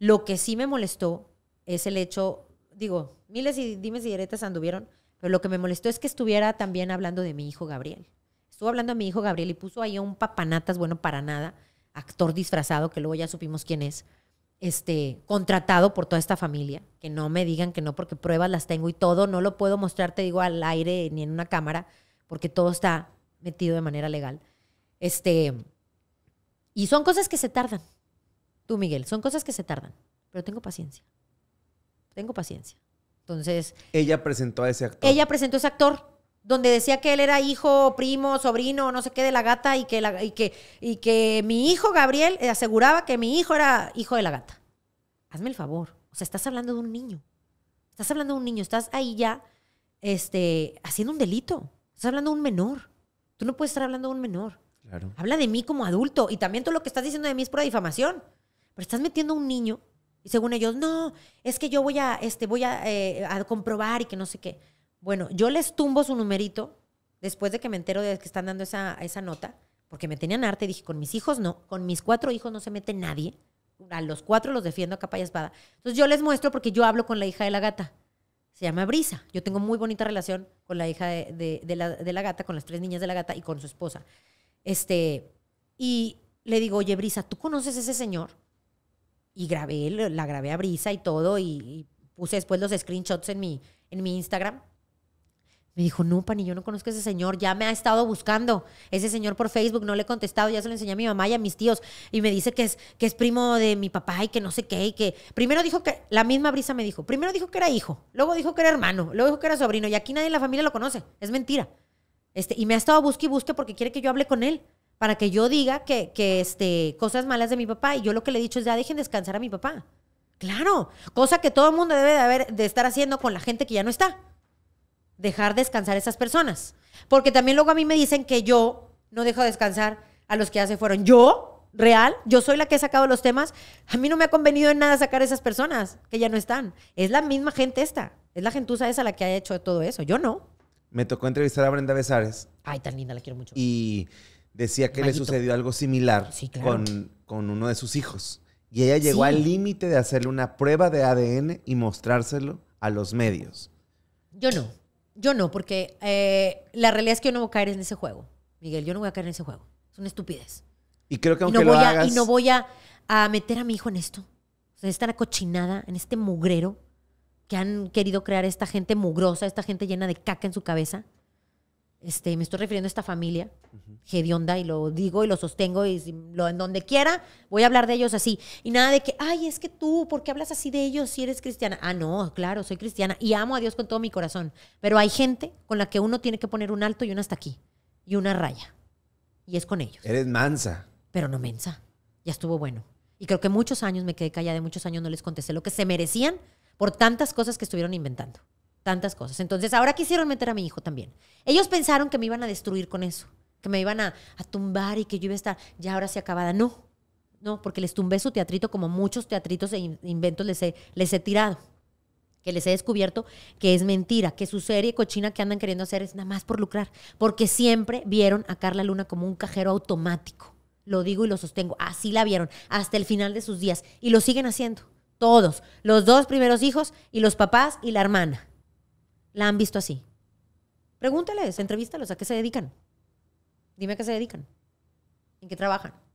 Lo que sí me molestó es el hecho, digo, miles y dimes y diretas anduvieron, pero lo que me molestó es que estuviera también hablando de mi hijo Gabriel. Estuvo hablando de mi hijo Gabriel y puso ahí a un papanatas, bueno, para nada, actor disfrazado, que luego ya supimos quién es, este, contratado por toda esta familia. Que no me digan que no, porque pruebas las tengo y todo, no lo puedo mostrar, te digo, al aire ni en una cámara, porque todo está metido de manera legal. Este, y son cosas que se tardan tú, Miguel, son cosas que se tardan, pero tengo paciencia. Tengo paciencia. Entonces. Ella presentó a ese actor. Ella presentó a ese actor, donde decía que él era hijo, primo, sobrino, no sé qué, de la gata, y que, y que, y que mi hijo Gabriel eh, aseguraba que mi hijo era hijo de la gata. Hazme el favor. O sea, estás hablando de un niño. Estás hablando de un niño, estás ahí ya este, haciendo un delito. Estás hablando de un menor. Tú no puedes estar hablando de un menor. Claro. Habla de mí como adulto. Y también tú lo que estás diciendo de mí es pura difamación. Pero estás metiendo a un niño y según ellos, no, es que yo voy a, este, voy eh, a, comprobar y que no sé qué. Bueno, yo les tumbo su numerito después de que me entero de que están dando esa, esa nota, porque me tenían arte, dije, con mis hijos no, con mis cuatro hijos no se mete nadie. A los cuatro los defiendo a capa y espada. Entonces yo les muestro porque yo hablo con la hija de la gata. Se llama Brisa. Yo tengo muy bonita relación con la hija de, la, gata, con las tres niñas de la gata y con su esposa. Este, y le digo, oye, Brisa, ¿tú conoces a ese señor? y grabé, la grabé a brisa y todo, y, puse después los screenshots en mi, en mi Instagram. Me dijo, no, Pani, yo no conozco a ese señor, ya me ha estado buscando ese señor por Facebook, no le he contestado, ya se lo enseñé a mi mamá y a mis tíos, y me dice que es, que es primo de mi papá y que no sé qué, y que primero dijo que, la misma brisa me dijo, primero dijo que era hijo, luego dijo que era hermano, luego dijo que era sobrino, y aquí nadie en la familia lo conoce, es mentira. Este, y me ha estado busque y busque porque quiere que yo hable con él para que yo diga que, este, cosas malas de mi papá. Y yo lo que le he dicho es, ya dejen descansar a mi papá. Claro, cosa que todo el mundo debe de, haber, de estar haciendo con la gente que ya no está. Dejar descansar a esas personas. Porque también luego a mí me dicen que yo no dejo descansar a los que ya se fueron. Yo, real, yo soy la que he sacado los temas. A mí no me ha convenido en nada sacar a esas personas que ya no están. Es la misma gente esta. Es la gentuza esa la que ha hecho todo eso. Yo no. Me tocó entrevistar a Brenda Besares. Ay, tan linda, la quiero mucho. Y decía que le sucedió algo similar con, uno de sus hijos. Y ella llegó al límite de hacerle una prueba de ADN y mostrárselo a los medios. Yo no, yo no, porque eh, la realidad es que yo no voy a caer en ese juego, Miguel, yo no voy a caer en ese juego. Es una estupidez. Y creo que aunque no lo voy a, Y no voy a, meter a mi hijo en esto, sea, esta cochinada, en este mugrero que han querido crear esta gente mugrosa, esta gente llena de caca en su cabeza. Este, me estoy refiriendo a esta familia, gedionda y lo digo y lo sostengo, y lo, en donde quiera voy a hablar de ellos así. Y nada de que, ay, es que tú, ¿por qué hablas así de ellos si eres cristiana? Ah, no, claro, soy cristiana y amo a Dios con todo mi corazón. Pero hay gente con la que uno tiene que poner un alto y una hasta aquí, y una raya. Y es con ellos. Eres mansa. Pero no mensa. Ya estuvo bueno. Y creo que muchos años me quedé callada, de muchos años no les contesté lo que se merecían por tantas cosas que estuvieron inventando tantas cosas. Entonces, ahora quisieron meter a mi hijo también. Ellos pensaron que me iban a destruir con eso, que me iban a, tumbar y que yo iba a estar ya ahora sí acabada. No, no, porque les tumbé su teatrito como muchos teatritos e inventos les he, les he tirado. Que les he descubierto que es mentira, que su serie cochina que andan queriendo hacer es nada más por lucrar. Porque siempre vieron a Carla Luna como un cajero automático. Lo digo y lo sostengo. Así la vieron hasta el final de sus días. Y lo siguen haciendo. Todos. Los dos primeros hijos y los papás y la hermana la han visto así. Pregúntales, entrevístalos, ¿a qué se dedican? Dime a qué se dedican. ¿En qué trabajan?